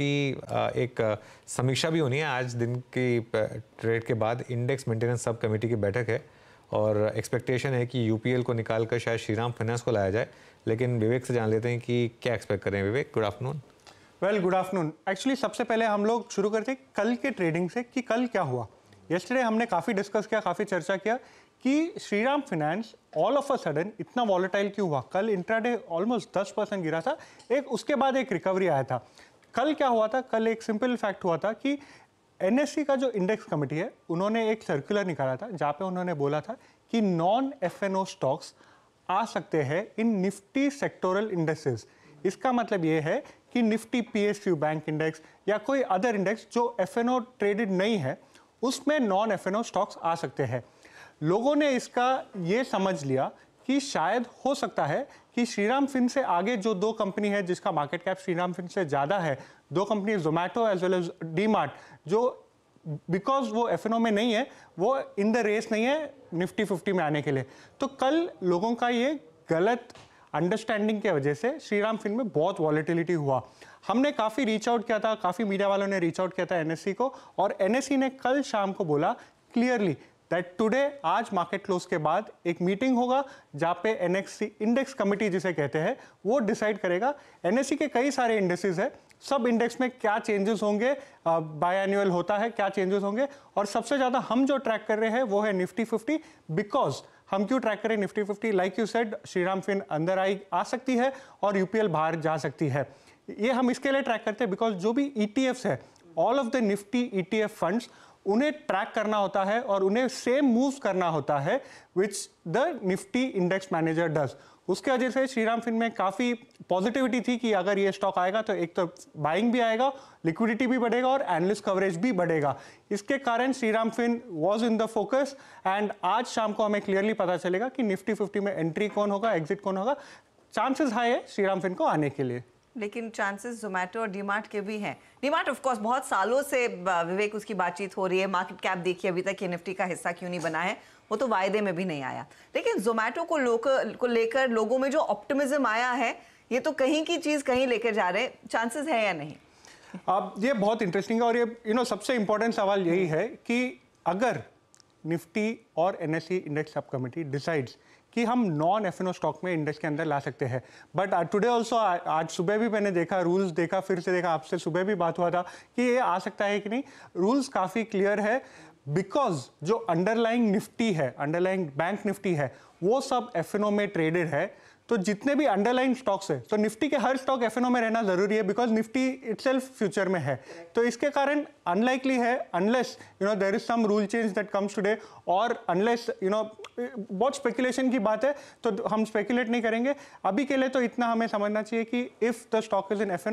की एक समीक्षा भी होनी है आज दिन की ट्रेड के बाद इंडेक्स मेंटेनेंस सब कमेटी की बैठक है और एक्सपेक्टेशन है कि यूपीएल को निकाल कर शायद श्रीराम फाइनेंस को लाया जाए लेकिन विवेक से जान लेते हैं कि क्या एक्सपेक्ट करें Vivek good afternoon well good afternoon actually सबसे पहले हम लोग शुरू करते हैं कल के ट्रेडिंग से कि कल क्या हुआ येस्टरडे हमने काफ़ी डिस्कस किया काफ़ी चर्चा किया कि Shriram finance all of a sudden इतना वॉलेटाइल क्यों हुआ कल इंट्राडे ऑलमोस्ट दस परसेंट गिरा था एक उसके बाद एक रिकवरी आया था कल क्या हुआ था कल एक सिंपल फैक्ट हुआ था कि एन का जो इंडेक्स कमेटी है उन्होंने एक सर्कुलर निकाला था जहाँ पे उन्होंने बोला था कि नॉन एफ स्टॉक्स आ सकते हैं इन निफ्टी सेक्टोरल इंडेक्सेस इसका मतलब ये है कि निफ्टी पीएसयू बैंक इंडेक्स या कोई अदर इंडेक्स जो एफ ट्रेडेड नहीं है उसमें नॉन एफ स्टॉक्स आ सकते हैं लोगों ने इसका ये समझ लिया कि शायद हो सकता है कि श्रीराम फिन से आगे जो दो कंपनी है जिसका मार्केट कैप श्रीराम फिन से ज़्यादा है दो company Zomato as well as D जो बिकॉज वो एफ में नहीं है वो इन द रेस नहीं है निफ्टी फिफ्टी में आने के लिए तो कल लोगों का ये गलत अंडरस्टैंडिंग की वजह से श्रीराम फिन में बहुत वॉलिटिलिटी हुआ हमने काफ़ी रीच आउट किया था काफ़ी मीडिया वालों ने रीच आउट किया था एनएससी को और एनएससी ने कल शाम को बोला क्लियरली दैट टुडे आज मार्केट क्लोज के बाद एक मीटिंग होगा जहाँ पे एन इंडेक्स कमेटी जिसे कहते हैं वो डिसाइड करेगा एन e के कई सारे इंडेक्सेज है सब इंडेक्स में क्या चेंजेस होंगे बाय एनुअल होता है क्या चेंजेस होंगे और सबसे ज़्यादा हम जो ट्रैक कर रहे हैं वो है निफ्टी फिफ्टी बिकॉज हम क्यों ट्रैक करें Nifty fifty like you said Shriram fin अंदर आई आ सकती है और यूपीएल बाहर जा सकती है ये हम इसके लिए ट्रैक करते हैं बिकॉज जो भी ई है all of the Nifty E T F funds उन्हें ट्रैक करना होता है और उन्हें सेम मूव करना होता है which the Nifty index manager does उसके वजह से श्रीराम फिन में काफ़ी पॉजिटिविटी थी कि अगर ये स्टॉक आएगा तो एक तो बाइंग भी आएगा लिक्विडिटी भी बढ़ेगा और एनलिस कवरेज भी बढ़ेगा इसके कारण Shriram fin was in the focus and आज शाम को हमें क्लियरली पता चलेगा कि निफ्टी फिफ्टी में एंट्री कौन होगा एग्जिट कौन होगा चांसेस हाई है श्रीराम फिन को आने के लिए लेकिन चांसेस जोमेटो और डीमार्ट के भी हैं डीमार्ट ऑफकोर्स बहुत सालों से विवेक उसकी बातचीत हो रही है मार्केट कैप देखिए अभी तक एन का हिस्सा क्यों नहीं बना है वो तो वायदे में भी नहीं आया लेकिन जोमेटो को लोक को लेकर लोगों में जो ऑप्टिमिज्म आया है ये तो कहीं की चीज़ कहीं लेकर जा रहे हैं चांसेस है या नहीं अब ये बहुत इंटरेस्टिंग है और ये यू you नो know, सबसे इम्पोर्टेंट सवाल यही है कि अगर निफ्टी और एनएससी इंडेक्स सब कमेटी डिसाइड्स कि हम नॉन एफ स्टॉक में इंडेक्स के अंदर ला सकते हैं बट टुडे ऑल्सो आज सुबह भी मैंने देखा रूल्स देखा फिर से देखा आपसे सुबह भी बात हुआ था कि ये आ सकता है कि नहीं रूल्स काफ़ी क्लियर है बिकॉज जो अंडरलाइंग निफ्टी है अंडरलाइंग बैंक निफ्टी है वो सब एफ में ट्रेडेड है तो जितने भी अंडरलाइन स्टॉक्स है तो निफ्टी के हर स्टॉक एफ में रहना जरूरी है बिकॉज निफ्टी इट फ्यूचर में है तो इसके कारण अनलाइकली है unless you know there is some rule change that comes today और अनलेस यू नो बहुत स्पेकुलेशन की बात है तो हम स्पेकुलेट नहीं करेंगे अभी के लिए तो इतना हमें समझना चाहिए कि if the stock is in F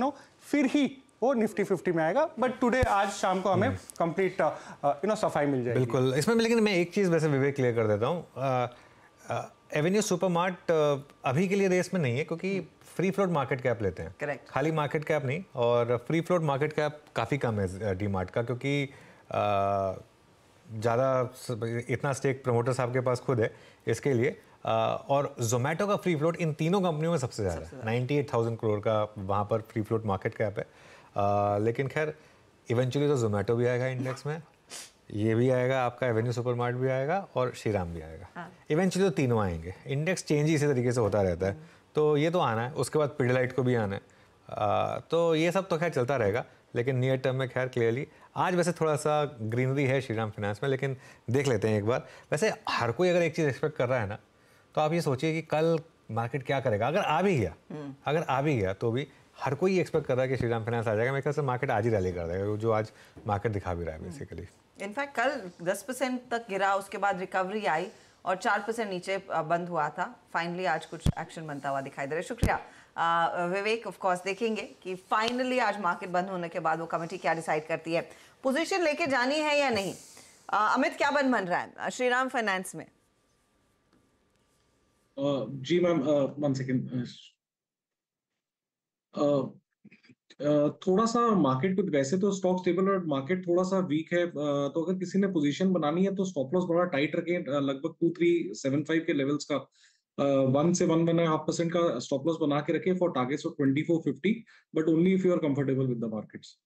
फिर ही वो निफ्टी फिफ्टी में आएगा बट टुडे आज शाम को हमें कंप्लीट यू नो सफाई मिल जाएगी बिल्कुल इसमें लेकिन मैं एक चीज़ वैसे विवेक क्लियर कर देता हूँ uh, uh, Avenue Supermart uh, अभी के लिए रेस में नहीं है क्योंकि फ्री फ्लोट मार्केट कैप लेते हैं करेक्ट खाली मार्केट कैप नहीं और फ्री फ्लोट मार्केट कैप काफ़ी कम है डी uh, मार्ट का क्योंकि uh, ज़्यादा इतना स्टेक प्रमोटर साहब के पास खुद है इसके लिए आ, और जोमेटो का फ्री फ्लोट इन तीनों कंपनियों में सबसे ज़्यादा नाइन्टी एट थाउजेंड करोड़ का वहाँ पर फ्री फ्लोट मार्केट कैप है आ, लेकिन खैर इवेंचुअली तो जोमेटो भी आएगा इंडेक्स में ये भी आएगा आपका एवेन्यू सुपरमार्ट भी आएगा और श्रीराम भी आएगा इवेंचुअली हाँ। तो तीनों आएंगे इंडेक्स चेंज ही इसी तरीके से होता रहता है हम्म। तो ये तो आना है उसके बाद पिडलाइट को भी आना है आ, तो ये सब तो खैर चलता रहेगा लेकिन नियर टर्म में खैर क्लियरली आज वैसे थोड़ा सा ग्रीनरी है श्रीराम फाइनेंस में लेकिन देख लेते हैं एक बार वैसे हर कोई अगर एक चीज़ एक्सपेक्ट कर रहा है ना तो आप ये सोचिए कि कल मार्केट क्या करेगा अगर आ भी गया हम्म। अगर आ भी गया तो भी हर कोई एक्सपेक्ट कर रहा है कि श्रीराम फाइनेंस आ जाएगा मेरे ख्याल से मार्केट आज ही रैली कर देगा जो आज मार्केट दिखा भी रहा है बेसिकली इनफैक्ट कल 10 परसेंट तक गिरा उसके बाद रिकवरी आई और 4 परसेंट नीचे बंद हुआ था फाइनली आज कुछ एक्शन बनता हुआ दिखाई दे रहा है शुक्रिया विवेक ऑफ कोर्स देखेंगे कि फाइनली आज मार्केट बंद होने के बाद वो कमेटी क्या डिसाइड करती है पोजीशन लेके जानी है या नहीं आ, अमित क्या बन बन रहा है श्रीराम फाइनेंस में जी मैम वन सेकेंड थोड़ा सा मार्केट कुछ वैसे तो स्टॉक स्टेबल और मार्केट थोड़ा सा वीक है तो अगर किसी ने पोजीशन बनानी है तो स्टॉप लॉस बड़ा टाइट रखें लगभग टू थ्री सेवन फाइव के लेवल्स का वन से वन वन हाफ परसेंट का स्टॉप लॉस बना के रखें for targets of twenty four fifty but only if you are comfortable with the markets